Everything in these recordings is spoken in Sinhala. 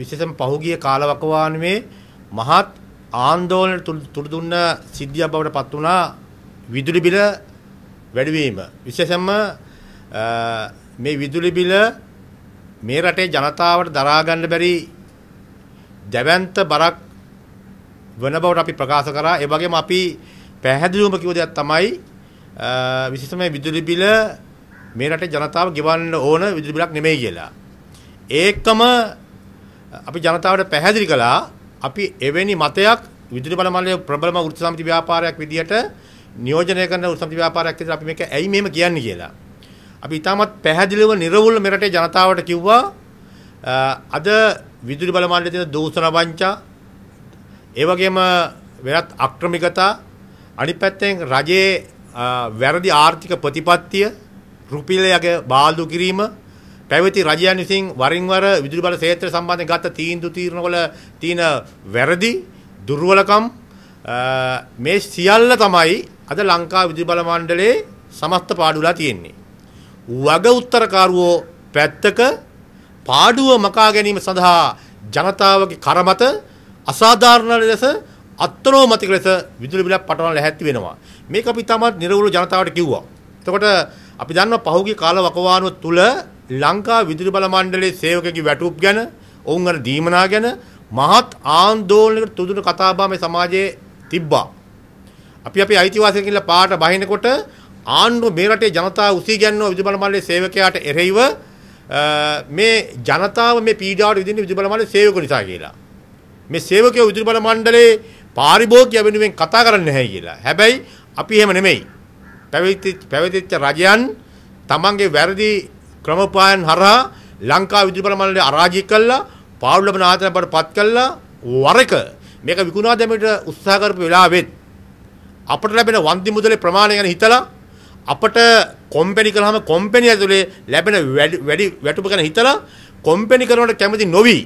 විශේෂම පහුගිය කාලවකවානුවේ මහත් ආන්දෝලන තුරු දුන්න සිද්ධියක් බවට පත් වුණා විදුලි බිල වැඩි වීම විශේෂයෙන්ම මේ විදුලි බිල මේ රටේ ජනතාවට දරා ගන්න බැරි දැවැන්ත බරක් වන බවට අපි ප්‍රකාශ කරා ඒ වගේම අපි පැහැදිලිවම කිව්ව දෙයක් තමයි විශේෂයෙන්ම විදුලි බිල මේ රටේ ජනතාව ගෙවන්න ඕන විදුලි බිලක් නෙමෙයි කියලා ඒකම අපි ජනතාවට පැහැදිලි කළා අපි එවැනි මතයක් විදුලි බල මණ්ඩලයේ ප්‍රබලම වෘත්ති සමිති ව්‍යාපාරයක් විදියට නියෝජනය කරන වෘත්ති සමිති ව්‍යාපාරයක් විදියට අපි මේක ඇයි මෙහෙම කියන්නේ කියලා. අපි ඊටමත් පැහැදිලිව නිර්වෘල්ල මෙරටේ ජනතාවට කිව්වා අද විදුලි බල මණ්ඩලයේ තියෙන දූෂණ වංචා ඒ වගේම වෙනත් අක්‍රමිකතා අනිත් පැත්තෙන් රජයේ වැරදි ආර්ථික ප්‍රතිපත්තිය රුපියලගේ බාල්දු කිරීම පැවති රජයන් විසින් වරින් වර විදුලි බල ක්ෂේත්‍ර සම්බන්ධයෙන් ගත තීන්දුව తీරනවල තියෙන වැරදි දුර්වලකම් මේ සියල්ල තමයි අද ලංකා විදුලි බල මණ්ඩලයේ සමස්ත පාඩුවලා තියෙන්නේ. වග උත්තරකාරවෝ පැත්තක පාඩුව මකා ගැනීම සඳහා ජනතාවගේ කරමත අසාධාරණ ලෙස අත්නෝමතික ලෙස විදුලි බිලක් පටවන ලැහැත්ති වෙනවා. මේක අපි තමත් නිර්වෘල ජනතාවට කිව්වා. එතකොට අපි දන්නවා පහුගිය කාල වකවානුව තුල ලංකා විදුලි බල මණ්ඩලයේ සේවකගේ වැටුප් ගැන ඔවුන් අර දීමනා ගැන මහත් ආන්දෝලනයකට තුදුන කතාබහ මේ සමාජයේ තිබ්බා. අපි අපේ අයිතිවාසිකම් කියලා පාට බහිනකොට ආණ්ඩුව මේ රටේ ජනතාව උසී ගන්නවා විදුලි බල මණ්ඩලයේ සේවකයාට එරෙහිව මේ ජනතාව මේ පීඩාවට විඳින්නේ විදුලි බල මණ්ඩලයේ සේවකෝ නිසා කියලා. මේ සේවකයෝ විදුලි බල මණ්ඩලයේ පාරිභෝගික වෙනුවෙන් කතා කරන්නේ නැහැ කියලා. හැබැයි අපි එහෙම නෙමෙයි. පැවිදි පැවිදිච්ච රජයන් තමන්ගේ වැරදි ක්‍රමපායන් හරහා ලංකා විදුලි බල මණ්ඩලය අරාජික කළා පාවුල් ලබන ආයතනයට පත් කළා වරක මේක විකුණා දැමීමට උත්සාහ කරපු වෙලාවෙත් අපට ලැබෙන වන්දි මුදලේ ප්‍රමාණය ගැන හිතලා අපට කොම්පැනි කළාම කොම්පැනි ඇතුලේ ලැබෙන වැඩි වැටුප ගැන හිතලා කොම්පැනි කරනවට කැමති නොවි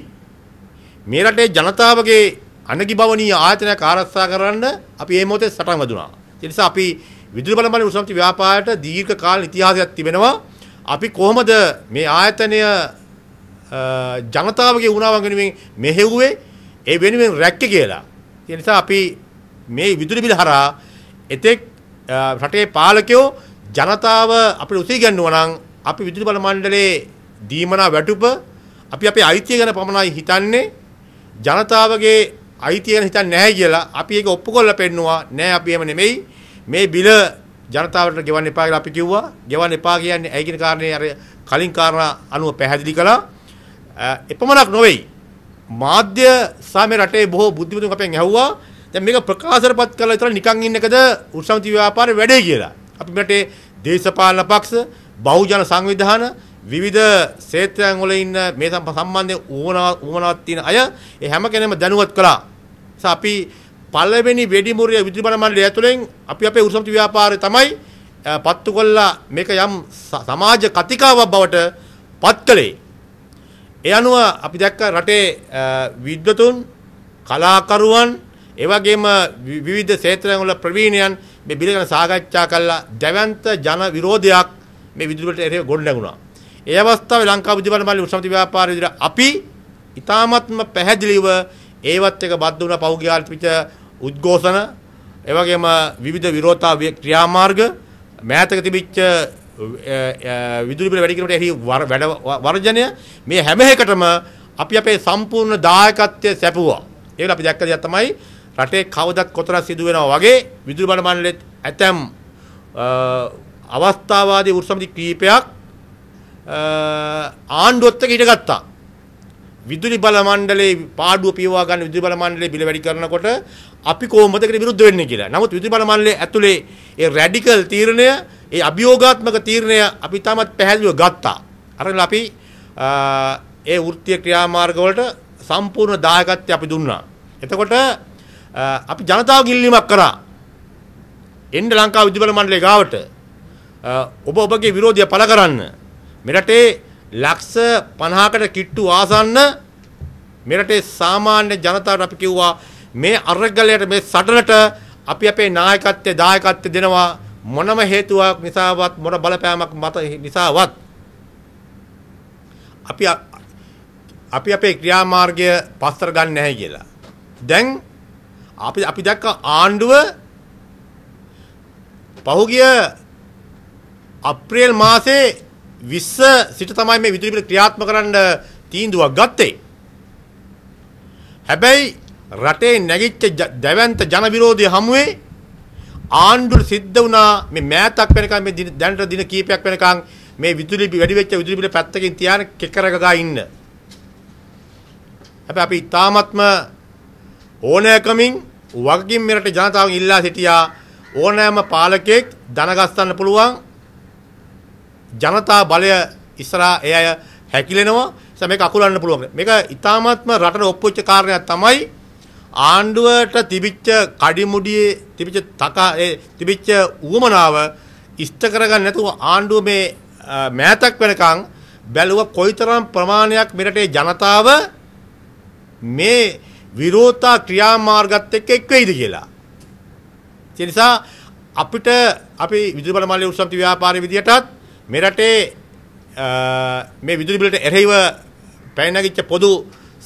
මේ රටේ ජනතාවගේ අනගිබවනීය ආයතනයක් ආරක්ෂා කරන්න අපි මේ මොහොතේ සටන් වදුනා. ඒ නිසා අපි විදුලි බල මණ්ඩල උසමිති ව්‍යාපාරයට දීර්ඝ කාල ඉතිහාසයක් තිබෙනවා. අපි කොහොමද මේ ආයතනය ජනතාවගේ වුණාවන් ගැනීමෙන් මෙහෙව්වේ ඒ වෙනුවෙන් රැක්කේ කියලා. ඒ නිසා අපි මේ විදුලි බිල හරහා එතෙක් රටේ පාලකයෝ ජනතාව අපිට උසී ගන්නවා නම් අපි විදුලි බල මණ්ඩලයේ දීමනා වැටුප අපි අපේ අයිතිය ගැන පමණයි හිතන්නේ ජනතාවගේ අයිතිය ගැන හිතන්නේ නැහැ කියලා අපි ඒක ඔප්පු කරලා පෙන්නවා නෑ අපි එහෙම නෙමෙයි මේ බිල ජනතාවට ගෙවන්න එපා කියලා අපි කිව්වා. ගෙවන්න එපා කියන්නේ ඇයි කියන කාරණේ අර කලින් කාරණා අනුව පැහැදිලි කළා. එපමණක් නොවේයි. මාධ්‍ය සාමේ රටේ බොහෝ බුද්ධිමතුන් අපෙන් ඇහුවා. දැන් මේක ප්‍රකාශනපත් කරලා විතර නිකන් ඉන්න එකද උත්සමති ව්‍යාපාරේ වැඩේ කියලා. අපි රටේ දේශපාලන පක්ෂ, බහුජන සංවිධාන, විවිධ ක්ෂේත්‍රයන් වල ඉන්න මේ සම්බන්ධයෙන් ඌමනාවක් තියෙන අය ඒ හැම කෙනෙම දැනුවත් කළා. අපි පළවෙනි වෙඩිමුරිය විදුලිබල මණ්ඩලය ඇතුළෙන් අපි අපේ උරුසමිති ව්‍යාපාරය තමයි පත්තු කොල්ලා මේක යම් සමාජ කතිකාවක් බවට පත් කළේ. ඒ අනුව අපි දැක්ක රටේ විද්වතුන් කලාකරුවන් එවැගේම විවිධ ක්ෂේත්‍රයන් වල ප්‍රවීණයන් මේ බිල ගැන සාකච්ඡා කළා දැවැන්ත ජන විරෝධයක් මේ විදුලිබලට එරෙහිව ගොඩනැගුණා. ඒ අවස්ථාවේ ලංකා විදුලිබල මණ්ඩලයේ උරුසමිති ව්‍යාපාරය විදිහට අපි ඉතාමත්ම පැහැදිලිව ඒවත් එක බද්ධ වුණා පහුගිය ආල්පිට උද්ඝෝෂණ එවැගේම විවිධ විරෝධතා ක්‍රියාමාර්ග මෑතක තිබිච්ච විදුලි බිල වැඩි කිරීමට එහි වැඩ වර්ජනය මේ හැම එකටම අපි අපේ සම්පූර්ණ දායකත්වය සැපුවා. ඒක අපි දැක්ක දෙයක් තමයි රටේ කවදත් කොතරම් සිදු වෙනවා වගේ විදුලි බල මණ්ඩලෙත් ඇතම් අවස්ථාවාදී උත්සමදි කීපයක් ආණ්ඩුවත් එක්ක හිටගත්තා. විදුලි බල මණ්ඩලයේ පාඩුව පියවා ගන්න විදුලි බල මණ්ඩලයේ බිල වැඩි කරනකොට අපි කොහොමද ඒකට විරුද්ධ වෙන්නේ කියලා. නමුත් විදුලි බල මණ්ඩලයේ ඇතුලේ ඒ රැඩිකල් තීරණය, ඒ අභියෝගාත්මක තීරණය අපි තාමත් පැහැදිලිව ගත්තා. අරගෙන අපි ඒ වෘත්තීය ක්‍රියාමාර්ග වලට සම්පූර්ණ දායකත්වය අපි දුන්නා. එතකොට අපි ජනතාව ගිල්ලීමක් කරා. එන්න ලංකාව විදුලි බල මණ්ඩලයේ ගාවට ඔබ ඔබගේ විරෝධය පළ කරන්න. මෙරටේ ලක්ෂ 50කට කිට්ටු ආසන්න මෙරටේ සාමාන්‍ය ජනතාවට අපි කිව්වා මේ අරගලයට මේ සටනට අපි අපේ නායකත්වය දායකත්වය දෙනවා මොනම හේතුවක් නිසාවත් මොන බලපෑමක් මත නිසාවත් අපි අපි අපේ ක්‍රියාමාර්ගය පස්තර ගන්න නැහැ කියලා. දැන් අපි අපි දැක්ක ආණ්ඩුව පහුගිය අප්‍රේල් මාසේ විස්ස සිට තමයි මේ විදුලි බිල ක්‍රියාත්මක කරන්න තීන්දුවක් ගත්තේ. හැබැයි රටේ නැගිච්ච දැවැන්ත ජන විරෝධය හමුවේ ආණ්ඩුව සිද්ධ වුණා මේ මෑතක් වෙනකන් මේ දැනට දින කීපයක් වෙනකන් මේ විදුලි වැඩි වෙච්ච විදුලි බිල පැත්තකින් තියාන කෙකරගා ඉන්න. හැබැයි අපි තාමත්ම ඕනෑකමින් වගකින් මෙරට ජනතාවගෙන් ඉල්ලා සිටියා ඕනෑම පාලකෙක් දනගස්සන්න පුළුවන් ජනතා බලය ඉස්සරහා ඒ අය හැකිලෙනවා. ඒ මේක අකුලන්න පුළුවන්. මේක ඊ타මාත්ම රටට ඔප්පුච්ච කාරණයක් තමයි ආණ්ඩුවට තිබිච්ච කඩිමුඩියේ තිබිච්ච තකා ඒ තිබිච්ච ඌමනාව ඉෂ්ට කරගන්න නැතුව ආණ්ඩුව මේ මෑතක් වෙනකන් බැලුව කොයිතරම් ප්‍රමාණයක් මෙරටේ ජනතාව මේ විරෝධතා ක්‍රියාමාර්ගත් එක්ක එක් වෙයිද කියලා. ඒ නිසා අපිට අපි විදුලි බල මල්ලේ උත්සවති ව්‍යාපාරයේ විදියටත් මේ රටේ මේ විදුලි බිලට එරෙහිව පැනගිච්ච පොදු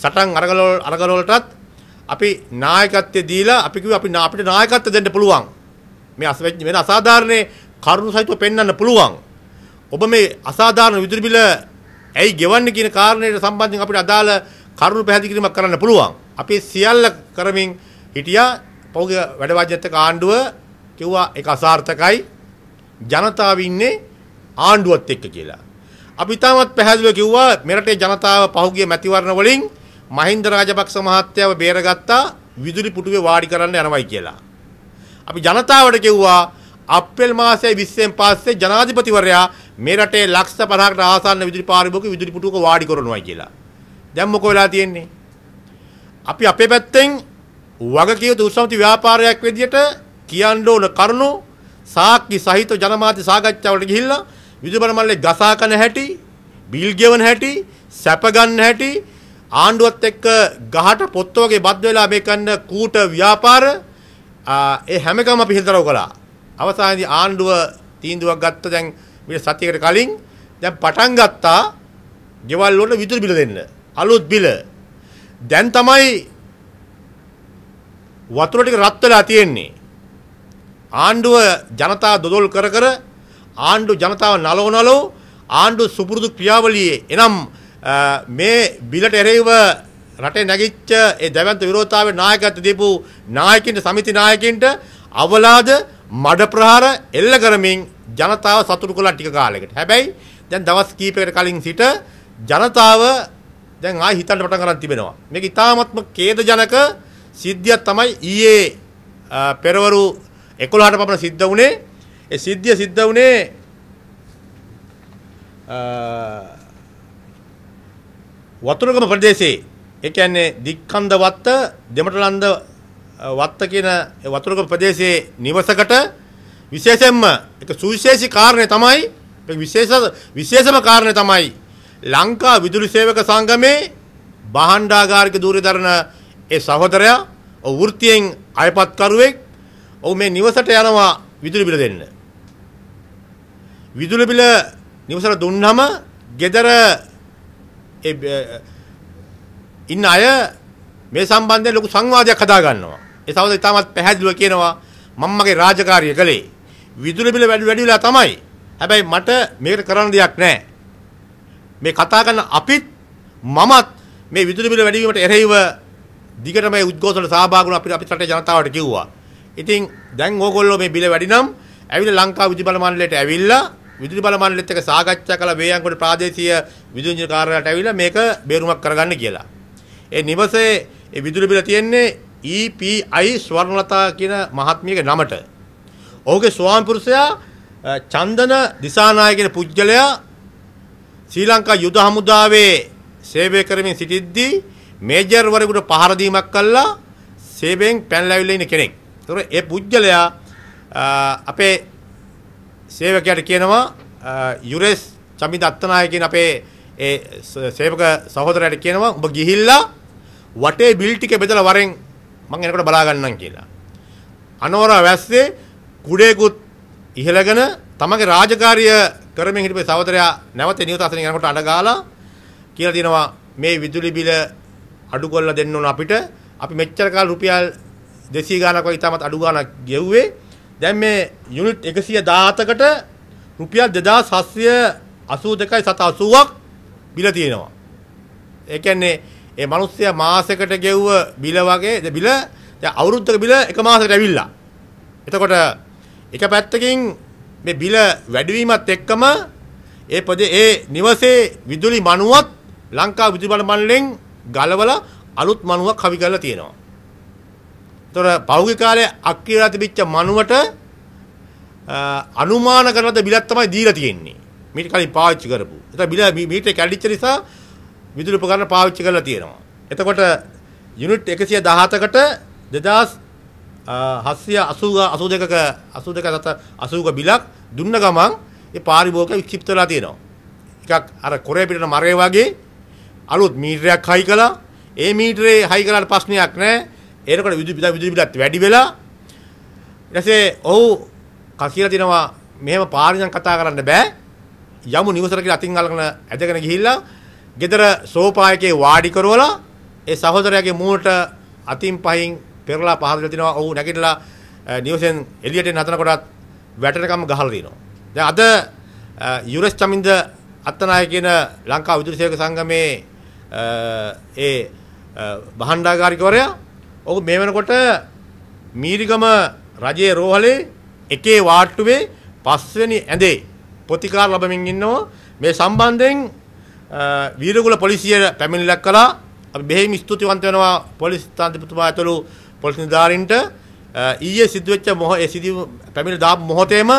සටන් අරගලවල අරගලවලටත් අපි නායකත්වය දීලා අපි කිව්වා අපි අපිට නායකත්වය දෙන්න පුළුවන්. මේ අසවැජ් වෙන අසාධාරණ කරුණු සහිතව පෙන්වන්න පුළුවන්. ඔබ මේ අසාධාරණ විදුලි බිල ඇයි ගෙවන්නේ කියන කාරණයට සම්බන්ධයෙන් අපිට අදාළ කරුණු පැහැදිලි කිරීමක් කරන්න පුළුවන්. අපි සියල්ල කරමින් හිටියා පෞගේ වැඩ වාජ්‍යත්ක ආණ්ඩුව කිව්වා ඒක අසාර්ථකයි. ජනතාව ඉන්නේ ආණ්ඩුවත් එක්ක කියලා. අපි තාමත් පැහැදිලිව කිව්වා මෙරටේ ජනතාව පහුගිය මැතිවරණ වලින් මහින්ද රාජපක්ෂ මහත්තයාව බේරගත්තා විදුලි පුටුවේ වාඩි කරන්න යනවයි කියලා. අපි ජනතාවට කිව්වා අප්‍රේල් මාසයේ 20න් පස්සේ ජනාධිපතිවරයා මේ රටේ ලක්ෂ 50කට ආසන්න විදුලි පාරිභෝගික විදුලි පුටුවක වාඩි කරනවායි කියලා. දැන් මොකෝ වෙලා තියෙන්නේ? අපි අපේ පැත්තෙන් වගකීතු උසමිති ව්‍යාපාරයක් විදියට කියන්න ඕන කරුණු සාක්කි සහිත ජනමාධ්‍ය සාකච්ඡාවට ගිහිල්ලා විදුබර මල්ලේ ගසා කන හැටි, බිල් ගෙවන හැටි, සැප ගන්න හැටි, ආණ්ඩුවත් එක්ක ගහට පොත්ත වගේ බත් වෙලා මේ කරන කූට ව්‍යාපාර ඒ හැම එකම අපි හෙළිදරව් කළා. අවසානයේදී ආණ්ඩුව තීන්දුවක් ගත්ත දැන් මීට සතියකට කලින් දැන් පටන් ගත්තා ගෙවල් වල විදුලි බිල දෙන්න. අලුත් බිල. දැන් තමයි වතුර ටික රත් වෙලා තියෙන්නේ. ආණ්ඩුව ජනතා දොදොල් කර කර ආණ්ඩු ජනතාව නලවනලෝ ආණ්ඩු සුපුරුදු ක්‍රියාවලියේ එනම් මේ බිලට එරෙහිව රටේ නැගිච්ච ඒ දැවැන්ත විරෝධතාවයේ නායකත්ව දීපු නායකින්ට සමිති නායකින්ට අවලාද මඩ ප්‍රහාර එල්ල කරමින් ජනතාව සතුටු කළා ටික කාලයකට. හැබැයි දැන් දවස් කීපයකට කලින් සිට ජනතාව දැන් ආයි හිතන්න පටන් ගන්න තිබෙනවා. මේක ඉතාමත්ම ඛේදජනක සිද්ධියක් තමයි ඊයේ පෙරවරු 11ට පමණ සිද්ධ වුණේ. ඒ සිද්ධිය සිද්ධ වුණේ වතුරගම ප්‍රදේශයේ ඒ කියන්නේ දික්කන්ද වත්ත දෙමටලන්ද වත්ත කියන වතුරගම ප්‍රදේශයේ නිවසකට විශේෂයෙන්ම ඒක සුවිශේෂී කාරණේ තමයි විශේෂ විශේෂම කාරණේ තමයි ලංකා විදුලි සේවක සංගමේ බහණ්ඩාගාරික දූරදරන ඒ සහෝදරයා වෘත්තියෙන් අයපත්කරුවෙක් ඔහු මේ නිවසට යනවා විදුලි බිල දෙන්න. විදුලි බිල නිවසට දුන්නම ගෙදර ඉන්න අය මේ සම්බන්ධයෙන් ලොකු සංවාදයක් හදා ගන්නවා. ඒ සමග ඉතාමත් පැහැදිලිව කියනවා මම්මගේ රාජකාරිය කළේ විදුලි බිල වැඩි වැඩි වෙලා තමයි. හැබැයි මට මේකට කරන්න දෙයක් නැහැ. මේ කතා කරන අපිත් මමත් මේ විදුලි බිල වැඩි වීමට එරෙහිව දිගටම මේ උද්ඝෝෂණ සහභාගී වුණ අපිට අපිට රටේ ජනතාවට කිව්වා. ඉතින් දැන් ඕගොල්ලෝ මේ බිල වැඩි නම් ඇවිල්ලා ලංකාව විදුලි බල මණ්ඩලයට ඇවිල්ලා විදුලි බල මණ්ඩලෙත් එක්ක සාකච්ඡා කළා වේයන්කොඩ ප්‍රාදේශීය විදුලි ඉංජිනේරු කාර්යාලයට ඇවිල්ලා මේක බේරුමක් කරගන්න කියලා. ඒ නිවසේ ඒ විදුලි බිල තියෙන්නේ EPI ස්වර්ණලතා කියන මහත්මියගේ නමට. ඔහුගේ ස්වාමි පුරුෂයා චන්දන දිසානායක කියන පුජ්‍යලයා ශ්‍රී ලංකා යුද හමුදාවේ සේවය කරමින් සිටිද්දී මේජර් වරෙකුට පහර දීමක් කළා සේවයෙන් පැනලාවිලා ඉන්න කෙනෙක්. ඒතර ඒ පුජ්‍යලයා අපේ සේවකයාට කියනවා යුරෙස් චමිත අත්තනාය කියන අපේ ඒ සේවක සහෝදරයාට කියනවා ඔබ ගිහිල්ලා වටේ බිල් ටික බෙදලා වරෙන් මං එනකොට බලා ගන්නම් කියලා. අනෝරා වැස්සේ කුඩේකුත් ඉහළගෙන තමගේ රාජකාරිය කරමින් හිටපු සහෝදරයා නැවත නියුත අතරින් යනකොට අඬගාලා කියලා දෙනවා මේ විදුලි බිල අඩු කරලා දෙන්න ඕන අපිට. අපි මෙච්චර කාල රුපියල් 200 ගාණක් වගේ ඉතමත් අඩු ගාණක් ගෙව්වේ. දැන් මේ යුනිට් 117කට රුපියල් 2782.780ක් බිල තියෙනවා. ඒ කියන්නේ ඒ මිනිස්සයා මාසයකට ගෙව්ව බිල වගේ බිල දැන් අවුරුද්දක බිල එක මාසයකට ඇවිල්ලා. එතකොට එක පැත්තකින් මේ බිල වැඩිවීමත් එක්කම ඒ පොදේ ඒ නිවසේ විදුලි මණුවත් ලංකා විදුලි බල මණ්ඩලෙන් ගලවලා අලුත් මණුවක් කවි කරලා තියෙනවා. තොර පෞගි කාලේ අක්කිරලා තිබිච්ච මනුවට අනුමාන කරලා බිලක් තමයි දීලා තියෙන්නේ. මීට කලින් පාවිච්චි කරපු. ඒතර බිල මීට කැඩිච්ච නිසා විදුලි උපකරණ පාවිච්චි කරලා තියෙනවා. එතකොට යුනිට් 117කට 2780 82ක 82ක 80ක බිලක් දුන්න ගමන් ඒ පාරිභෝගික වික්ෂිප්ත වෙලා තියෙනවා. එකක් අර කොරේ පිටන මරේ වගේ අලුත් මීටරයක් හයි කළා. ඒ මීටරේ හයි කළාට ප්‍රශ්නයක් නැහැ. එනකොට විදුලි විදුලි බිලත් වැඩි වෙලා ඊටසේ ඔහු කකියලා තිනවා මෙහෙම පාරිණම් කතා කරන්න බෑ යමු නිවසට කියලා අතින් අල්ලගෙන ඇදගෙන ගිහිල්ලා ගෙදර සෝෆා එකේ වාඩි කරවලා ඒ සහෝදරයාගේ මූණට අතින් පහින් පෙරලා පහර දෙලා තිනවා ඔහු නැගිටලා නිවසෙන් එළියට එන හතන කොටත් වැටෙනකම් ගහලා දිනවා දැන් අද යුරස් චමින්ද අත්තනාය කියන ලංකා විදුලි සේවක සංගමේ ඒ භාණ්ඩාගාරිකවරයා ඔහු මේ වෙනකොට මීරිගම රජයේ රෝහලේ එකේ වාට්ටුවේ පස්වෙනි ඇඳේ ප්‍රතිකාර ලබමින් ඉන්නවා මේ සම්බන්ධයෙන් වීරගුල පොලිසිය පැමිණිලක් කළා අපි බෙහෙවින් ස්තුතිවන්ත වෙනවා පොලිස් ස්ථානාධිපතිතුමා ඇතුළු පොලිස් නිලධාරීන්ට ඊයේ සිදුවෙච්ච මොහ ඒ සිදුව පැමිණ දාපු මොහොතේම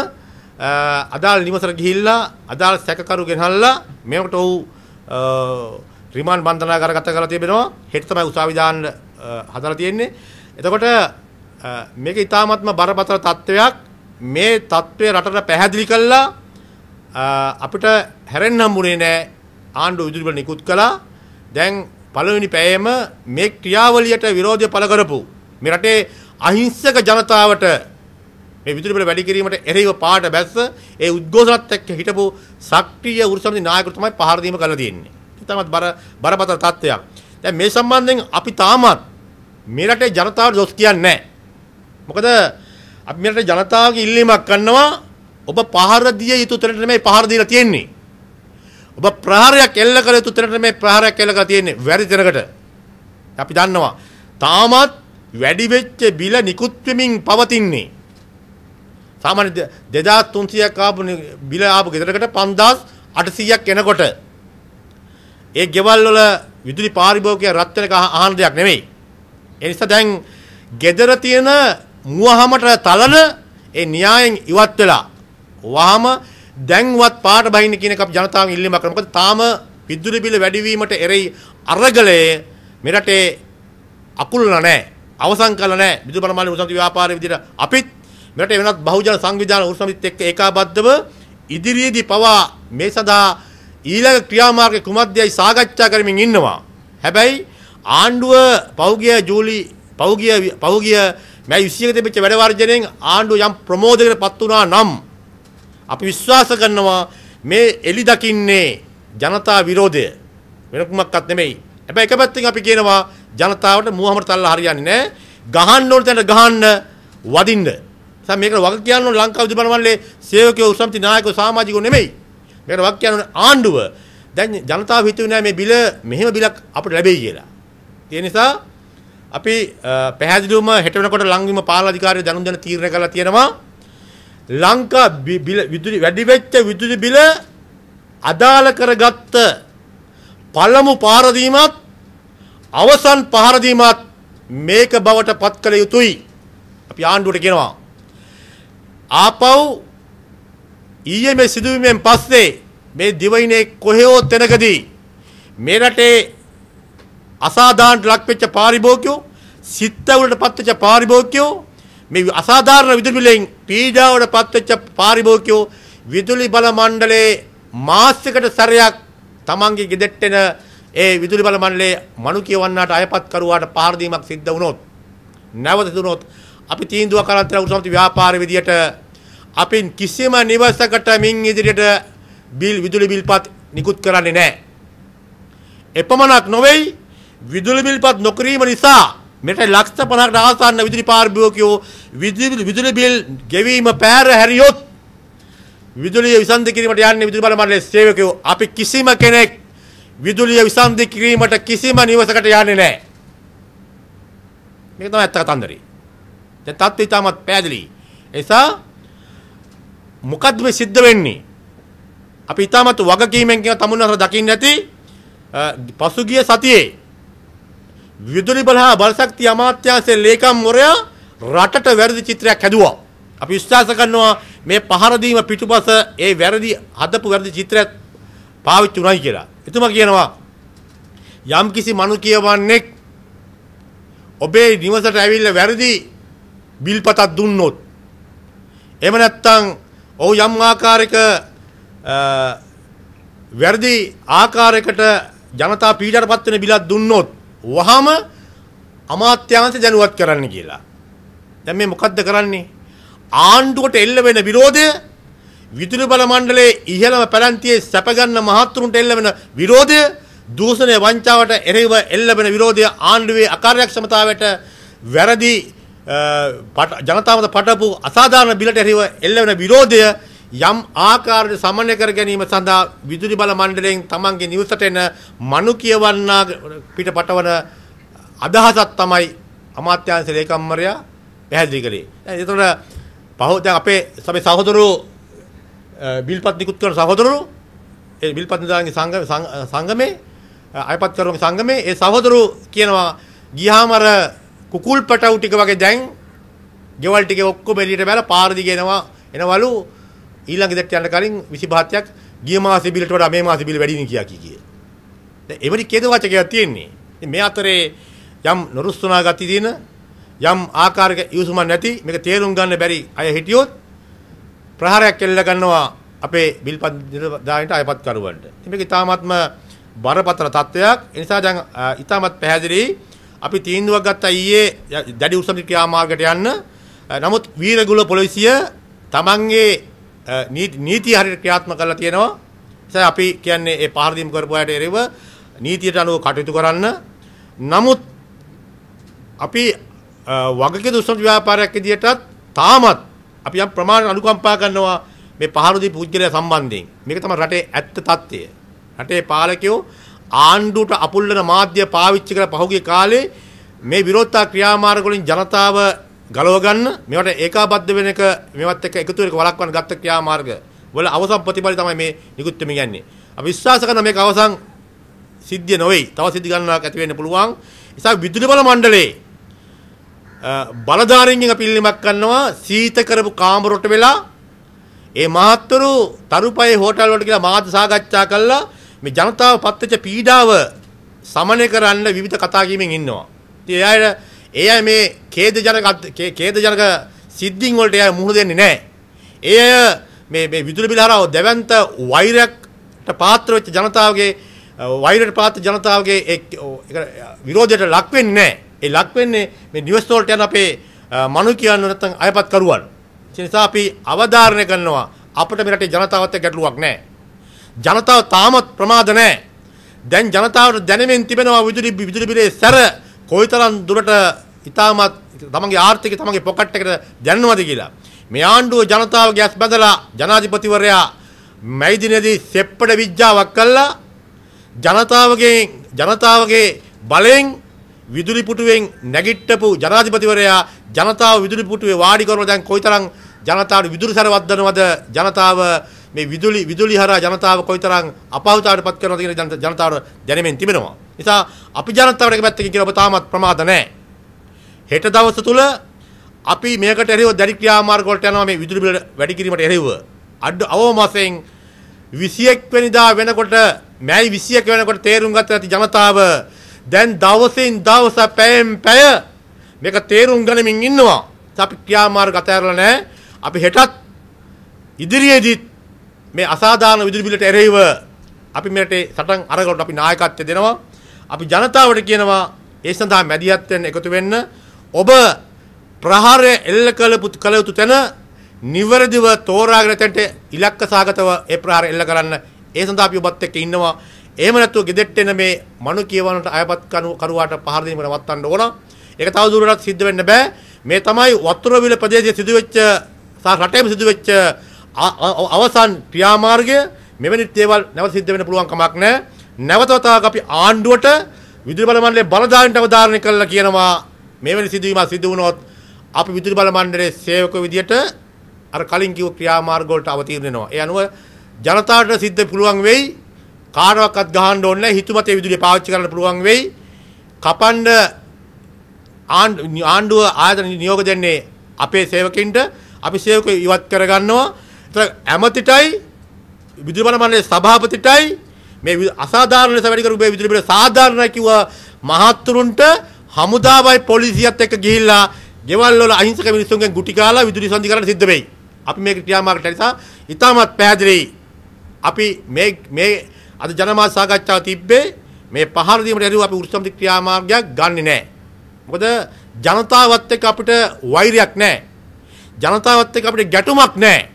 අදාළ නිවසට ගිහිල්ලා අදාළ සැකකරු ගෙනහල්ලා මේකට ඔහු රිමාන්ඩ් බන්ධනාගාරගත කරලා තිබෙනවා හෙට තමයි උසාවි දාන්න හදලා තියෙන්නේ. එතකොට මේක ඊ타ත්ම බරපතල තත්වයක්. මේ තත්වය රටට පැහැදිලි කළා අපිට හැරෙන්න හම්බුනේ නැහැ. ආණ්ඩුව විදුලි නිකුත් කළා. දැන් පළවෙනි පැයේම මේ ක්‍රියාවලියට විරෝධය පළ කරපු මේ රටේ අහිංසක ජනතාවට මේ විදුලි බල වැඩි කිරීමට එරෙහිව පාට බැස්ස ඒ උද්ඝෝෂණත් එක්ක හිටපු සක්‍රීය උරුසමිති නායකතුමා තමයි පහර දීම කළා තියෙන්නේ. ඉතමත් බර බරපතල තත්ත්වයක්. දැන් මේ සම්බන්ධයෙන් අපි තාමත් මේ රටේ ජනතාව දොස් කියන්නේ මොකද අපි මේ රටේ ජනතාවගේ ඉල්ලීමක් කරනවා ඔබ පහර දිය යුතු තැනට නෙමෙයි පහර දීලා තියෙන්නේ. ඔබ ප්‍රහාරයක් එල්ල කළ යුතු තැනට නෙමෙයි ප්‍රහාරයක් එල්ල කරලා තියෙන්නේ. වැරදි තැනකට. අපි දන්නවා. තාමත් වැඩි වෙච්ච බිල නිකුත් වෙමින් පවතින්නේ. සාමාන්‍ය 2300ක් ආපු බිල ආපු ගෙදරකට 5800ක් එනකොට ඒ ගෙවල් වල විදුලි පාරිභෝගිකය රත් වෙනක අහන දෙයක් නෙමෙයි. ඒ නිසා දැන් gedara තියෙන මුවහමට තලන ඒ න්‍යායෙන් ඉවත් වෙලා වහම දැන්වත් පාට බහින්න කියන එක අපි ජනතාවගෙන් ඉල්ලීමක් කරනවා. මොකද තාම විදුලි බිල වැඩිවීමට එරෙහි අරගලයේ මෙරටේ අකුලලා නැහැ. අවසන් කළා නැහැ. විදුලි බලමාලි උසමිති ව්‍යාපාරයේ විදිහට අපිත් මෙරටේ වෙනත් බහුජන සංවිධාන උසමිතිත් එක්ක ඒකාබද්ධව ඉදිරියේදී පවා මේ සඳහා ඊළඟ ක්‍රියාමාර්ග කුමක්දයි සාකච්ඡා කරමින් ඉන්නවා. හැබැයි ආණ්ඩුව පෞගිය ජූලි පෞගිය පෞගිය මැ විසියක තිබිච්ච වැඩ වර්ජනයෙන් ආණ්ඩුව යම් ප්‍රමෝදයකට පත් වුණා නම් අපි විශ්වාස කරනවා මේ එලි දකින්නේ ජනතා විරෝධය වෙන කුමක්වත් නෙමෙයි. හැබැයි එක පැත්තෙන් අපි කියනවා ජනතාවට මූහමර තල්ලා හරියන්නේ නැහැ. ගහන්න ඕන තැනට ගහන්න වදින්න. සම මේකට වග කියන්න ඕන ලංකාව විදුලි බලමල්ලේ සේවකයෝ උසම්ති නායකයෝ සමාජිකයෝ නෙමෙයි. මේකට වග කියන්න ඕන ආණ්ඩුව. දැන් ජනතාව හිතුවේ නෑ මේ බිල මෙහෙම බිලක් අපිට ලැබෙයි කියලා. ඒ නිසා අපි පැහැදිලිවම හෙට වෙනකොට ලංවීම පාලන අධිකාරිය දැනුම් දෙන තීරණය කරලා තියෙනවා ලංකා බිල විදුලි වැඩි වෙච්ච විදුලි බිල අදාළ කරගත්ත පළමු පාර දීමත් අවසන් පහර දීමත් මේක බවට පත් කළ යුතුයි අපි ආණ්ඩුවට කියනවා ආපව් ඊයේ මේ සිදුවීමෙන් පස්සේ මේ දිවයිනේ කොහෙවත් තැනකදී මේ රටේ අසාධාරණට ලක්වෙච්ච පාරිභෝගිකයෝ සිත්තවලට පත්වෙච්ච පාරිභෝගිකයෝ මේ අසාධාරණ විදුලි බිලෙන් පීඩාවට පත්වෙච්ච පාරිභෝගිකයෝ විදුලි බල මණ්ඩලයේ මාසිකට සැරයක් Tamange ගෙදෙට්ට එන ඒ විදුලි බල මණ්ඩලයේ මනු කියවන්නාට අයපත් කරුවාට පහර දීමක් සිද්ධ වුණොත් නැවත දුනොත් අපි තීන්දුව කරන් තියෙන උසමති ව්‍යාපාර විදියට අපි කිසිම නිවසකට මින් ඉදිරියට බිල් විදුලි බිල්පත් නිකුත් කරන්නේ නැහැ. එපමණක් නොවේයි විදුලි බිල්පත් නොකිරීම නිසා මෙට ලක්ෂ 50කට ආසන්න විදුලි පාර්භවකයෝ විදුලි විදුලි බිල් ගෙවීම පෑර හැරියොත් විදුලිය විසන්ධි කිරීමට යන්නේ විදුලි බල මණ්ඩලයේ සේවකයෝ අපි කිසිම කෙනෙක් විදුලිය විසන්ධි කිරීමට කිසිම නිවසකට යන්නේ නැහැ මේක තමයි ඇත්ත කතන්දරේ දැන් තත්ත්වය ඉතාමත් පැහැදිලි එසා මොකද්ද මේ සිද්ධ වෙන්නේ අපි ඉතාමත් වගකීමෙන් කියන තමුන්වසර දකින්න ඇති පසුගිය සතියේ විදුලි බල හා බලශක්ති අමාත්‍යාංශයේ ලේකම්වරයා රටට වැරදි චිත්‍රයක් හැදුවා. අපි විශ්වාස කරනවා මේ පහර දීම පිටුපස ඒ වැරදි හදපු වැරදි චිත්‍රයක් පාවිච්චි උනායි කියලා. එතුමා කියනවා යම් කිසි මනු කියවන්නෙක් ඔබේ නිවසට ඇවිල්ලා වැරදි බිල්පතක් දුන්නොත් එහෙම නැත්නම් ඔහු යම් ආකාරයක වැරදි ආකාරයකට ජනතා පීඩාවටපත් වෙන බිලක් දුන්නොත් වහම අමාත්‍යාංශ දැනුවත් කරන්න කියලා. දැන් මේ මොකද්ද කරන්නේ? ආණ්ඩුවට එල්ල වෙන විරෝධය විදුලි බල මණ්ඩලයේ ඉහළම පැලන්තියේ සැප ගන්න මහත්තුරුන්ට එල්ල වෙන විරෝධය දූෂණය වංචාවට එරෙහිව එල්ල වෙන විරෝධය ආණ්ඩුවේ අකාර්යක්ෂමතාවයට වැරදි ජනතාවත පටපු අසාධාරණ බිලට එරෙහිව එල්ල වෙන විරෝධය යම් ආකාරයට සමනය කර ගැනීම සඳහා විදුලි බල මණ්ඩලයෙන් තමන්ගේ නිවසට එන මනු කියවන්නා පිටපටවන අදහසක් තමයි අමාත්‍යාංශ ලේකම්වරයා පැහැදිලි කළේ. දැන් ඒතකොට පහෝ දැන් අපේ සමේ සහෝදරෝ බිල්පත් නිකුත් කරන සහෝදරෝ ඒ බිල්පත් නිදාගේ සංගමේ අයපත් කරන සංගමේ ඒ සහෝදරෝ කියනවා ගියාම අර කුකුල් පැටවු ටික වගේ දැන් ගෙවල් ටික ඔක්කොම එළියට බැලලා පාර දිගේනවා එනවලු ඊළඟ දෙට යන කලින් 25ක් ගිය මාසේ බිලට වඩා මේ මාසේ බිල වැඩි නේ කියා කි කියේ. දැන් එවැනි ඛේද වාචකයක් තියෙන්නේ. ඉතින් මේ අතරේ යම් නොරුස්තුනා ගති දින යම් ආකාරයක යොසුමක් නැති මේක තේරුම් ගන්න බැරි අය හිටියොත් ප්‍රහාරයක් එල්ල ගන්නවා අපේ බිල් පදායන්ට අයපත් කරුවන්ට. මේක ඊටාත්ම බරපතල තත්වයක්. ඒ නිසා දැන් ඊටමත් පැහැදිලි අපි තීන්දුවක් ගත්තා ඊයේ දැඩි උසමික ක්‍රියාමාර්ගයට යන්න. නමුත් වීරගුල පොලිසිය තමන්ගේ නීති හරියට ක්‍රියාත්මක කරලා තියෙනවා. ඒසයි අපි කියන්නේ ඒ පාරදීම් කරපු අයට එරෙව නීතියට අනුව කටයුතු කරන්න. නමුත් අපි වගකීම් දුස්සම් ව්‍යාපාරයක් විදියටත් තාමත් අපි යම් ප්‍රමාණ අනුකම්පා කරනවා මේ පහරදී පුද්ගලයා සම්බන්ධයෙන්. මේක තමයි රටේ ඇත්ත తත්වය. රටේ පාලකයෝ ආණ්ඩුවට අපුල් වෙන මාධ්‍ය පාවිච්චි කරලා පහුගිය කාලේ මේ විරෝධතා ක්‍රියාමාර්ග වලින් ජනතාව ගලව ගන්න මේවට ඒකාබද්ධ වෙන එක මේවත් එක්ක එකතු වෙන එක වළක්වන්න ගත්ත ක්‍රියාමාර්ග වල අවසන් ප්‍රතිඵල තමයි මේ නිකුත් වෙමින් යන්නේ. අපි විශ්වාස කරන මේක අවසන් සිද්ධිය නොවේ. තව සිද්ධි ගණනාවක් ඇති වෙන්න පුළුවන්. ඒසාව විදුලි බල මණ්ඩලයේ බලධාරීන්ගෙන් අපි ඉල්ලීමක් කරනවා සීත කරපු කාමරොට වෙලා ඒ මහත්වරු තරුපයේ හෝටල් වලට කියලා මාධ්‍ය සාකච්ඡා කළා මේ ජනතාව පත්වෙච්ච පීඩාව සමනය කරන්න විවිධ කතා කියමින් ඉන්නවා. ඉතින් ඒ අයට ඒ අය මේ ඛේද ජනක ඛේද ජනක සිද්ධීන් වලට එයා මුහුණ දෙන්නේ නැහැ. ඒ අය මේ මේ විදුලි බිල හරහා දැවැන්ත වෛරයක්ට පාත්‍ර වෙච්ච ජනතාවගේ වෛරයට පාත්‍ර ජනතාවගේ ඒ විරෝධයට ලක් වෙන්නේ නැහැ. ඒ ලක් වෙන්නේ මේ නිවස් වලට යන අපේ මනු කියන නැත්නම් අයපත් කරුවන්. ඒ නිසා අපි අවධාරණය කරනවා අපිට මේ රටේ ජනතාවත් එක්ක ගැටලුවක් නැහැ. ජනතාව තාමත් ප්‍රමාද නැහැ. දැන් ජනතාවට දැනෙමින් තිබෙනවා විදුලි විදුලි බිලේ සැර කොයිතරම් දුරට ඉතාමත් තමන්ගේ ආර්ථිකය තමන්ගේ පොකට් එකට දැනනවද කියලා. මේ ආණ්ඩුව ජනතාව ගැස් බඳලා ජනාධිපතිවරයා මැයිදිනේදී සෙප්පඩ විජ්ජාවක් කළා ජනතාවගේ ජනතාවගේ බලෙන් විදුලි පුටුවෙන් නැගිට්ටපු ජනාධිපතිවරයා ජනතාව විදුලි පුටුවේ වාඩි කරලා දැන් කොයිතරම් ජනතාවට විදුලි සැර වද්දනවද ජනතාව මේ විදුලි විදුලි හරහා ජනතාව කොයිතරම් අපහසුතාවට පත් කරනවද කියන ජනතාවට දැනෙමින් තිබෙනවා. නිසා අපි ජනතාවට එක පැත්තකින් කියන ඔබ තාමත් ප්‍රමාද නැහැ. හෙට දවස තුල අපි මේකට එරෙහිව දැඩි ක්‍රියාමාර්ග වලට යනවා මේ විදුලි බිල වැඩි කිරීමට එරෙහිව අඩ අවමාසයෙන් 21 වෙනිදා වෙනකොට මෑයි 21 වෙනකොට තේරුම් ගත්ත ඇති ජනතාව දැන් දවසින් දවස පැයෙන් පැය මේක තේරුම් ගනිමින් ඉන්නවා අපි ක්‍රියාමාර්ග අතහැරලා නැහැ අපි හෙටත් ඉදිරියේදීත් මේ අසාධාරණ විදුලි බිලට එරෙහිව අපි මෙරට සටන් අරගලට අපි නායකත්වය දෙනවා අපි ජනතාවට කියනවා ඒ සඳහා මැදිහත් වෙන්න එකතු වෙන්න ඔබ ප්‍රහාරය එල්ල කළ කළ යුතු තැන නිවැරදිව තෝරාගෙන තැනට ඉලක්ක සාගතව ඒ ප්‍රහාරය එල්ල කරන්න ඒ සඳහා අපි ඔබත් එක්ක ඉන්නවා. එහෙම නැත්නම් ගෙදෙට්ට එන මේ මනු කියවනට අයපත් කරුවාට පහර දීම නවත්තන්න ඕන. ඒක තව දුරටත් සිද්ධ වෙන්න බෑ. මේ තමයි වතුරවිල ප්‍රදේශයේ සිදුවෙච්ච රටේම සිදුවෙච්ච අවසන් ක්‍රියාමාර්ගය මෙවැනි දේවල් නැවත සිද්ධ වෙන්න පුළුවන් කමක් නැහැ. නැවතවතාවක් අපි ආණ්ඩුවට විදුලි බල මණ්ඩලයේ බලධාරීන්ට අවධාරණය කළා කියනවා මෙවැනි සිදුවීමක් සිදු වුණොත් අපි විදුලි බල මණ්ඩලයේ සේවක විදියට අර කලින් කිව්ව ක්‍රියාමාර්ග වලට අවතීර්ණ වෙනවා. ඒ අනුව ජනතාවට සිද්ධ පුළුවන් වෙයි කාටවත් ගහන්න ඕනේ නැහැ හිතුමතේ විදුලිය පාවිච්චි කරන්න පුළුවන් වෙයි. කපන්න ආණ්ඩුව ආයතන නියෝග දෙන්නේ අපේ සේවකින්ට අපි සේවක ඉවත් කරගන්නවා. ඒතර ඇමතිටයි විදුලි බල මණ්ඩලයේ සභාපතිටයි මේ අසාධාරණ ලෙස වැඩි කරු විදුලි බල සාධාරණ කිව්වා මහත්තුරුන්ට හමුදාවයි පොලිසියත් එක්ක ගිහිල්ලා ගෙවල් වල අහිංසක මිනිස්සුන්ගෙන් ගුටි කාලා විදුලි සන්ධි කරන්න සිද්ධ වෙයි. අපි මේක ක්‍රියාමාර්ගට නිසා ඉතාමත් පැහැදිලියි. අපි මේ මේ අද ජනමාධ්‍ය සාකච්ඡාව තිබ්බේ මේ පහර දීමට ඇරියු අපි උත්සම් ක්‍රියාමාර්ගයක් ගන්නෙ නැහැ. මොකද ජනතාවත් එක්ක අපිට වෛරයක් නැහැ. ජනතාවත් එක්ක අපිට ගැටුමක් නැහැ.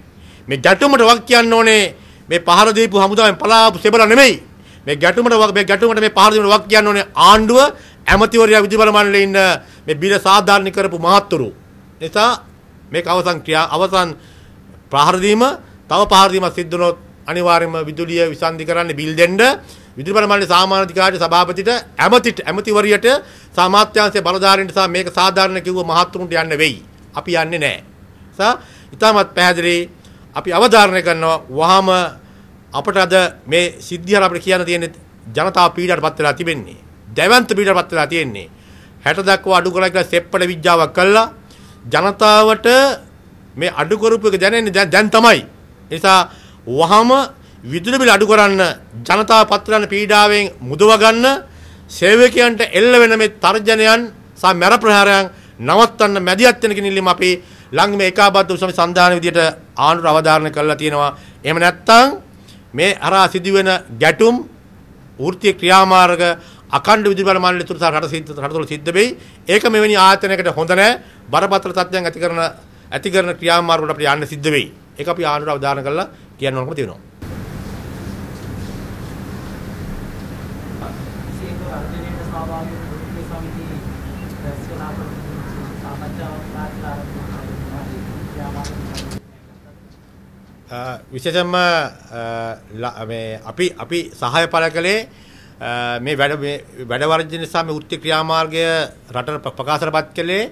මේ ගැටුමට වක් කියන්න ඕනේ මේ පහර දීපු හමුදාවෙන් පලාපු සෙබල නෙමෙයි. මේ ගැටුමට මේ ගැටුමට මේ පහර දීමට වක් කියන්න ඕනේ ආණ්ඩුව ඇමතිවරයා විධිබල මණ්ඩලයේ ඉන්න මේ බිල සාධාරණ කරපු මහත්තුරු නිසා මේක අවසන් ක්‍රියා අවසන් ප්‍රහාර දීම තව ප්‍රහාර දීමක් සිද්ධ වුණොත් අනිවාර්යයෙන්ම විදුලිය විසන්ධි කරන්න බිල් දෙන්න විදුලි බල මණ්ඩලයේ සාමාන්‍ය අධිකාරිය සභාපතිට ඇමතිට ඇමතිවරියට සාමාත්‍යාංශයේ බලධාරීන් නිසා මේක සාධාරණ කිව්ව මහත්තුරුන්ට යන්න වෙයි. අපි යන්නේ නැහැ. නිසා ඉතාමත් පැහැදිලි අපි අවධාරණය කරනවා වහාම අපට අද මේ සිද්ධියල අපිට කියන්න තියෙන ජනතා පීඩාවටපත් වෙලා තිබෙන්නේ. දැවන්ත පිටපත් වෙලා තියෙන්නේ 60 දක්වා අඩු කරලා කියලා සෙප්පඩ විඥාවක් කළා ජනතාවට මේ අඩු කරපු එක දැනෙන්නේ දැන් තමයි නිසා වහම විදුලි බිල අඩු කරන්න ජනතාව පත්‍රන පීඩාවෙන් මුදව ගන්න සේවකයන්ට එල්ල වෙන මේ තර්ජනයන් සහ මර ප්‍රහාරයන් නවත්තන්න මැදිහත් වෙන කෙනෙල්ලීම අපි ලංගම ඒකාබද්ධ උසම සම්දාන විදියට ආණ්ඩුව අවධාරණය කරලා තියෙනවා එහෙම නැත්නම් මේ අරා සිදුවෙන ගැටුම් වෘත්තීය ක්‍රියාමාර්ග අකණ්ඩ විදුලි බල මණ්ඩලය තුල රට සිද්ධ රටවල සිද්ධ වෙයි. ඒක මෙවැනි ආයතනයකට හොඳ නැහැ. බරපතල තත්ත්වයන් ඇති කරන ඇති කරන ක්‍රියාමාර්ග වලට අපිට යන්න සිද්ධ වෙයි. ඒක අපි ආණ්ඩුවට අවධානය කරලා කියන්න ඕනකම තියෙනවා. විශේෂයෙන්ම මේ අපි අපි සහාය පළ කළේ මේ වැඩ මේ වැඩ වර්ජන නිසා මේ වෘත්ති ක්‍රියාමාර්ගය රටට ප්‍රකාශනපත් කළේ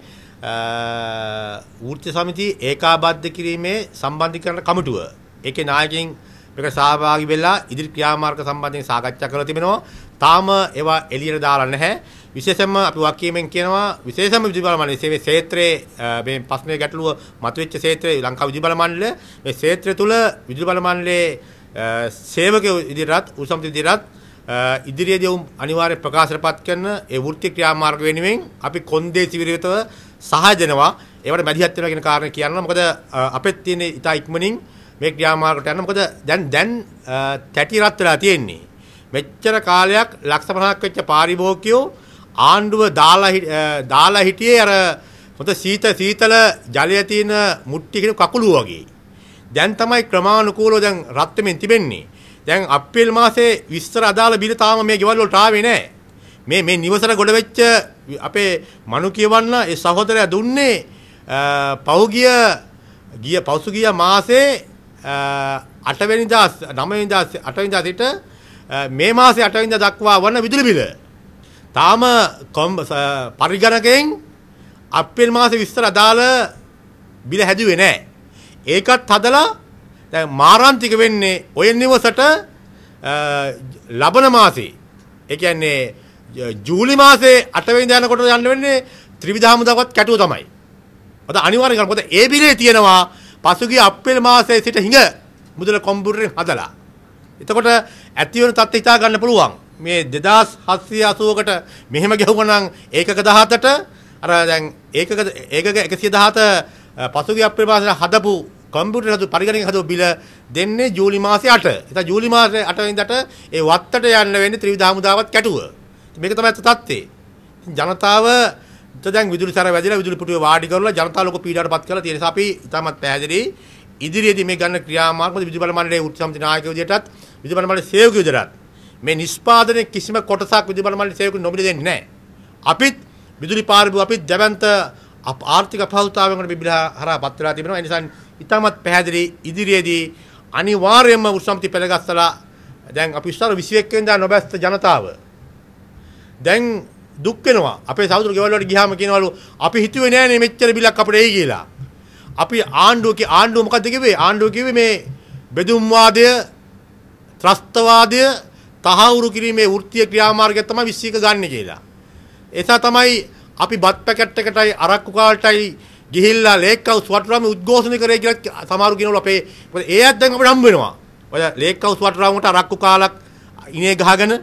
වෘත්ති සමිති ඒකාබද්ධ කිරීමේ සම්බන්ධීකරණ කමිටුව. ඒකේ නායකයින් මේක සහභාගී වෙලා ඉදිරි ක්‍රියාමාර්ග සම්බන්ධයෙන් සාකච්ඡා කරලා තිබෙනවා. තාම ඒවා එළියට දාලා නැහැ. විශේෂයෙන්ම අපි වකීමෙන් කියනවා විශේෂම විදුලි බල මණ්ඩලයේ සේවයේ ක්ෂේත්‍රයේ මේ ප්‍රශ්නයේ ගැටලුව මතුවෙච්ච ක්ෂේත්‍රයේ ලංකා විදුලි බල මණ්ඩලය මේ ක්ෂේත්‍රය තුල විදුලි බල මණ්ඩලයේ සේවකයෝ ඉදිරියට උසමිති ඉදිරියට ඉදිරියේදී උන් අනිවාර්ය ප්‍රකාශනපත් කරන ඒ වෘත්ති ක්‍රියාමාර්ග වෙනුවෙන් අපි කොන්දේසි විරහිතව සහජනවා ඒවට මැදිහත් වෙනවා කියන කාරණේ කියනවා මොකද අපෙත් තියෙන ඉතා ඉක්මනින් මේ ක්‍රියාමාර්ගට යන්න මොකද දැන් දැන් තැටි රත් වෙලා තියෙන්නේ මෙච්චර කාලයක් ලක්ෂ 50ක් වෙච්ච පාරිභෝගිකයෝ ආණ්ඩුව දාලා දාලා හිටියේ අර හොඳ සීත සීතල ජලය තියෙන මුට්ටියක කකුළු වගේ දැන් තමයි ක්‍රමානුකූලව දැන් රත් වෙමින් තිබෙන්නේ දැන් අප්‍රේල් මාසේ විස්තර අදාළ බිල තාම මේ ගෙවල් වලට ආවේ නැහැ. මේ මේ නිවසට ගොඩ වෙච්ච අපේ මනු කියවන්න ඒ සහෝදරයා දුන්නේ පෞගිය ගිය පෞසුගිය මාසේ 8 වෙනිදා 9 වෙනිදා 8 වෙනිදා සිට මේ මාසේ 8 වෙනිදා දක්වා වන විදුලි බිල. තාම පරිගණකයෙන් අප්‍රේල් මාසේ විස්තර අදාළ බිල හැදුවේ නැහැ. ඒකත් හදලා දැන් මාරාන්තික වෙන්නේ ඔය නිවසට ලබන මාසේ ඒ කියන්නේ ජූලි මාසේ 8 වෙනිදා යනකොට යන්න වෙන්නේ ත්‍රිවිධාම දවස් කැටුව තමයි. අද අනිවාර්යයෙන් මොකද ඒ බිලේ තියෙනවා පසුගිය අප්‍රේල් මාසයේ සිට හිඟ මුදල කොම්බුරෙන් හදලා. එතකොට ඇති වෙන තත්ත්වය හිතා ගන්න පුළුවන්. මේ 2780කට මෙහෙම ගැහුවනම් ඒකක 17ට අර දැන් ඒකක ඒකක 117 පසුගිය අප්‍රේල් මාසයේ හදපු කොම්පියුටර් හදපු පරිගණකයෙන් හදපු බිල දෙන්නේ ජූලි මාසේ 8. ඉතින් ජූලි මාසේ 8 වෙනිදාට ඒ වත්තට යන්න වෙන්නේ ත්‍රිවිධ හමුදාවත් කැටුව. මේක තමයි තත්ත්වේ. ජනතාව දැන් විදුලි සාර වැදිලා විදුලි පුටුවේ වාඩි කරලා ජනතාව ලොකු පීඩාවටපත් කරලා තියෙන නිසා අපි ඉතාමත් පැහැදිලි ඉදිරියේදී මේ ගන්න ක්‍රියාමාර්ගවල විදුලි බල මණ්ඩලයේ උත්සම්ති නායකයෝ විදිහටත් විදුලි බල මණ්ඩලයේ සේවකයෝ විදිහටත් මේ නිෂ්පාදනයේ කිසිම කොටසක් විදුලි බල මණ්ඩලයේ සේවකයෝ නොමිලේ දෙන්නේ නැහැ. අපිත් විදුලි පාර්බු අපිත් දැවන්ත ආර්ථික අපහසුතාවයකට බිබිලා හරහා පත් වෙලා තිබෙනවා. ඒ නිසා ඉතාමත් පැහැදිලි ඉදිරියේදී අනිවාර්යයෙන්ම උසම්ති පෙළගස්සලා දැන් අපි ඉස්සර 21 වෙනිදා නොබැස්ත ජනතාව දැන් දුක් වෙනවා අපේ සහෝදර ගෙවල් වලට ගියාම කියනවලු අපි හිතුවේ නෑනේ මෙච්චර බිලක් අපිට එයි කියලා අපි ආණ්ඩුවගේ ආණ්ඩුව මොකද්ද කිව්වේ ආණ්ඩුව කිව්වේ මේ බෙදුම්වාදය ත්‍රස්තවාදය තහවුරු කිරීමේ වෘත්තීය ක්‍රියාමාර්ගය තමයි 21 ගන්න කියලා එසා තමයි අපි බත් පැකට් එකටයි අරක්කු කාලටයි ගිහිල්ලා ලේක් හවුස් වටරාමේ උද්ඝෝෂණය කරේ කියලා සමහරු කියනවලු අපේ මොකද ඒ අයත් දැන් අපිට හම්බ වෙනවා. ඔය ලේක් හවුස් වටරාමකට අරක්කු කාලක් ඉනේ ගහගෙන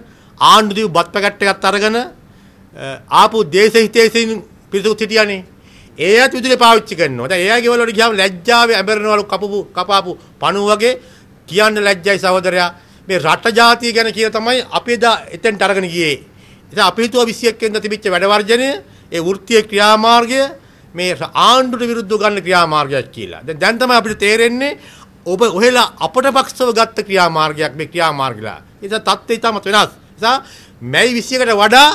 ආණ්ඩු දීපු බත් පැකට් එකත් අරගෙන ආපු දේශ හිතේසින් පිරිසු සිටියානේ. ඒ අයත් විදුලිය පාවිච්චි කරනවා. දැන් ඒ අයගේ වල වලට ගියාම ලැජ්ජාවේ ඇඹරනවලු කපපු කපාපු පණු වගේ කියන්න ලැජ්ජයි සහෝදරයා. මේ රට ජාතිය ගැන කියලා තමයි අපි එදා එතෙන්ට අරගෙන ගියේ. ඉතින් අපි හිතුවා 21 වෙනිදා තිබිච්ච වැඩ වර්ජනය, ඒ වෘත්තීය ක්‍රියාමාර්ගය මේ ආණ්ඩුවට විරුද්ධව ගන්න ක්‍රියාමාර්ගයක් කියලා. දැන් දැන් තමයි අපිට තේරෙන්නේ ඔබ ඔහෙලා අපට පක්ෂව ගත්ත ක්‍රියාමාර්ගයක් මේ ක්‍රියාමාර්ගලා. ඒ නිසා தත්ත්වය ඉතාමත් වෙනස්. නිසා මැයි 21කට වඩා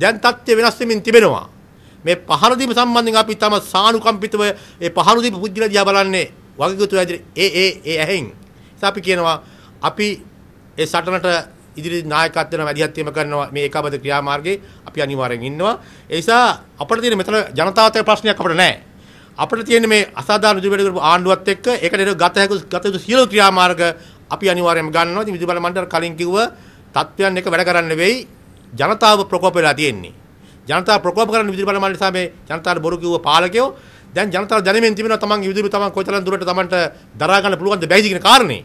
දැන් தත්ත්වය වෙනස් වෙමින් තිබෙනවා. මේ පහර දීම සම්බන්ධයෙන් අපි තම සානුකම්පිතව ඒ පහර දීපු පුද්ගලයා දිහා බලන්නේ වගකීතු ඇදිරි ඒ ඒ ඒ ඇහෙන්. නිසා අපි කියනවා අපි ඒ සටනට ඉදිරි නායකත්වය වැඩිහත්වීම කරනවා මේ ඒකාබද්ධ ක්‍රියාමාර්ගයේ අපි අනිවාර්යෙන් ඉන්නවා. ඒ නිසා අපිට තියෙන මෙතන ජනතාවතර ප්‍රශ්නයක් අපිට නැහැ. අපිට තියෙන මේ අසාධාරණ ජීවිත කරපු ආණ්ඩුවත් එක්ක ඒකට ගත හැකි ගත යුතු සියලු ක්‍රියාමාර්ග අපි අනිවාර්යයෙන්ම ගන්නවා. ඉතින් විදුබල මණ්ඩල කලින් කිව්ව තත්ත්වයන් එක වැඩ කරන්න වෙයි. ජනතාව ප්‍රකෝප වෙලා තියෙන්නේ. ජනතාව ප්‍රකෝප කරන්න විදුලි බලමන් නිසා මේ ජනතාවට බොරු කිව්ව පාලකයෝ දැන් ජනතාව දැනෙමින් තිබෙනවා තමන්ගේ විදුලි තමන් කොතරම් දුරට තමන්ට දරා ගන්න පුළුවන්ද බැයිද කියන කාරණේ.